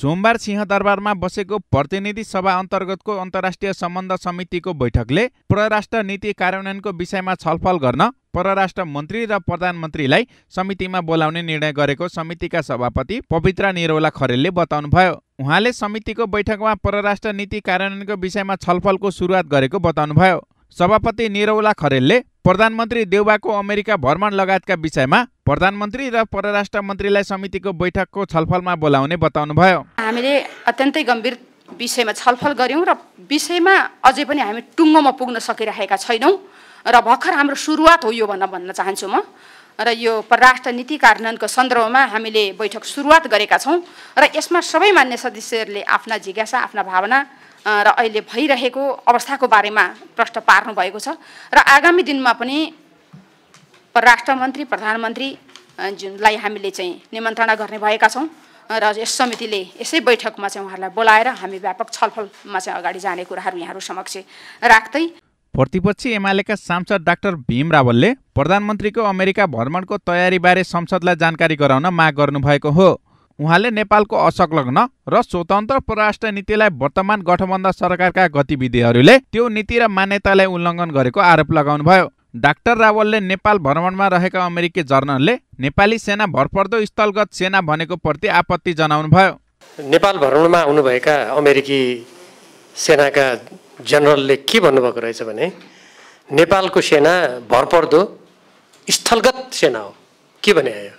सोमबार सिंहदरबारमा बसेको प्रतिनिधि सभा अन्तर्गतको अन्तर्राष्ट्रिय सम्बन्ध समितिको बैठकले परराष्ट्र नीति कार्यान्वयनको विषयमा छलफल गर्न परराष्ट्र मन्त्री र प्रधानमन्त्रीलाई समितिमा बोलाउने निर्णय गरेको समितिका सभापति पवित्र निरौला खरेलले बताउनुभयो उहाँले समितिको बैठकमा परराष्ट्र नीति कार्यान्वयनको विषयमा छलफलको सुरुवात गरेको बताउनुभयो सभापति निरौला खरेलले प्रधानमन्त्री देउबाको अमेरिका भ्रमण लगायतका विषयमा प्रधानमन्त्री र परराष्ट्र मन्त्रीलाई समितिको बैठकको छलफलमा बोलाउने बताउनुभयो हामीले अत्यन्तै गम्भीर विषयमा छलफल गऱ्यौँ र विषयमा अझै पनि हामी टुङ्गोमा पुग्न सकिरहेका छैनौँ र भर्खर हाम्रो सुरुवात हो यो भन्न भन्न चाहन्छु म र यो परराष्ट्र नीति कार्यान्वयनको सन्दर्भमा हामीले बैठक सुरुवात गरेका छौँ र यसमा सबै मान्य सदस्यहरूले आफ्ना जिज्ञासा आफ्ना भावना र अहिले भइरहेको अवस्थाको बारेमा प्रश्न पार्नुभएको छ र आगामी दिनमा पनि परराष्ट्र मन्त्री प्रधानमन्त्री जुनलाई हामीले चाहिँ निमन्त्रणा गर्ने भएका छौँ र यस समितिले यसै बैठकमा चाहिँ उहाँहरूलाई बोलाएर हामी व्यापक छलफलमा चाहिँ अगाडि जाने कुराहरू यहाँहरू समक्ष राख्दै प्रतिपक्ष एमालेका सांसद डाक्टर भीम रावलले प्रधानमन्त्रीको अमेरिका भ्रमणको तयारीबारे संसदलाई जानकारी गराउन माग गर्नुभएको हो उहाँले नेपालको असंलग्न र स्वतन्त्र परराष्ट्र नीतिलाई वर्तमान गठबन्धन सरकारका गतिविधिहरूले त्यो नीति र मान्यतालाई उल्लङ्घन गरेको आरोप लगाउनुभयो डाक्टर रावलले नेपाल भ्रमणमा रहेका अमेरिकी जर्नलले नेपाली सेना भरपर्दो स्थलगत सेना भनेको प्रति आपत्ति जनाउनुभयो नेपाल भ्रमणमा आउनुभएका अमेरिकी सेनाका जनरलले के भन्नुभएको रहेछ भने नेपालको सेना भरपर्दो स्थलगत सेना हो के भने आयो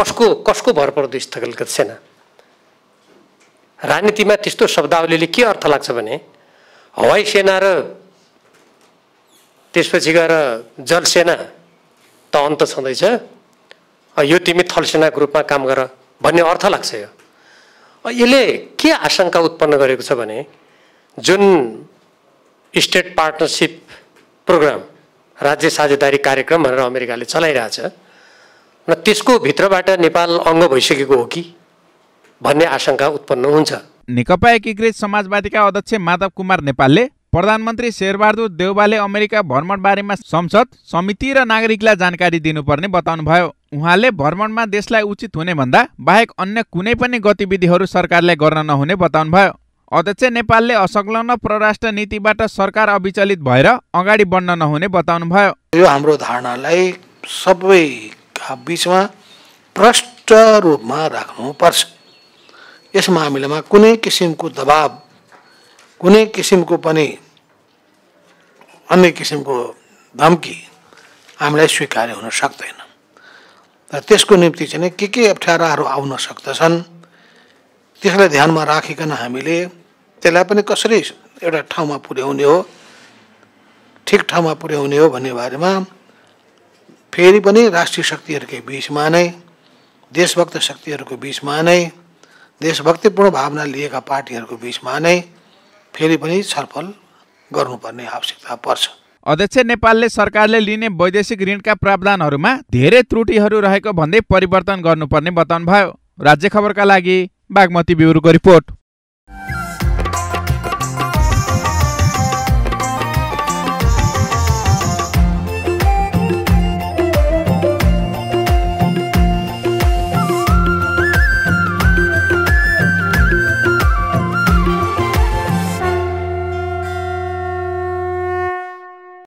कसको कसको भर पर्दो स्थगलगत सेना राजनीतिमा त्यस्तो शब्दावलीले के अर्थ लाग्छ भने हवाई सेना र त्यसपछि गएर जलसेना त अन्त छँदैछ यो तिमी थल थलसेनाको रूपमा काम गर भन्ने अर्थ लाग्छ यो यसले के आशंका उत्पन्न गरेको छ भने जुन स्टेट पार्टनरसिप प्रोग्राम राज्य साझेदारी कार्यक्रम भनेर अमेरिकाले चलाइरहेछ र त्यसको भित्रबाट नेपाल अङ्ग भइसकेको हो कि भन्ने आशंका उत्पन्न हुन्छ नेकपा एकीकृत समाजवादीका अध्यक्ष माधव कुमार नेपालले प्रधानमन्त्री शेरबहादुर देउबाले अमेरिका भ्रमण बारेमा संसद समिति र नागरिकलाई जानकारी दिनुपर्ने बताउनुभयो उहाँले भ्रमणमा देशलाई उचित हुने भन्दा बाहेक अन्य कुनै पनि गतिविधिहरू सरकारले गर्न नहुने बताउनुभयो अध्यक्ष नेपालले असंलग्न परराष्ट्र नीतिबाट सरकार अविचलित भएर अगाडि बढ्न नहुने बताउनुभयो यो हाम्रो धारणालाई सबै बिचमा प्रष्ट रूपमा राख्नुपर्छ यस मामिलामा कुनै किसिमको दबाब कुनै किसिमको पनि अन्य किसिमको धम्की हामीलाई स्वीकार्य हुन सक्दैन र त्यसको निम्ति चाहिँ के के अप्ठ्याराहरू आउन सक्दछन् त्यसलाई ध्यानमा राखिकन हामीले त्यसलाई पनि कसरी एउटा ठाउँमा पुर्याउने हो ठिक ठाउँमा पुर्याउने हो भन्ने बारेमा फेरि पनि राष्ट्रिय शक्तिहरूकै बिचमा नै देशभक्त शक्तिहरूको बिचमा नै देशभक्तिपूर्ण भावना लिएका पार्टीहरूको बिचमा नै फेरि पनि छलफल गर्नुपर्ने आवश्यकता पर्छ अध्यक्ष नेपालले सरकारले लिने वैदेशिक ऋणका प्रावधानहरूमा धेरै त्रुटिहरू रहेको भन्दै परिवर्तन गर्नुपर्ने बताउनुभयो राज्य खबरका लागि बागमती ब्युरोको रिपोर्ट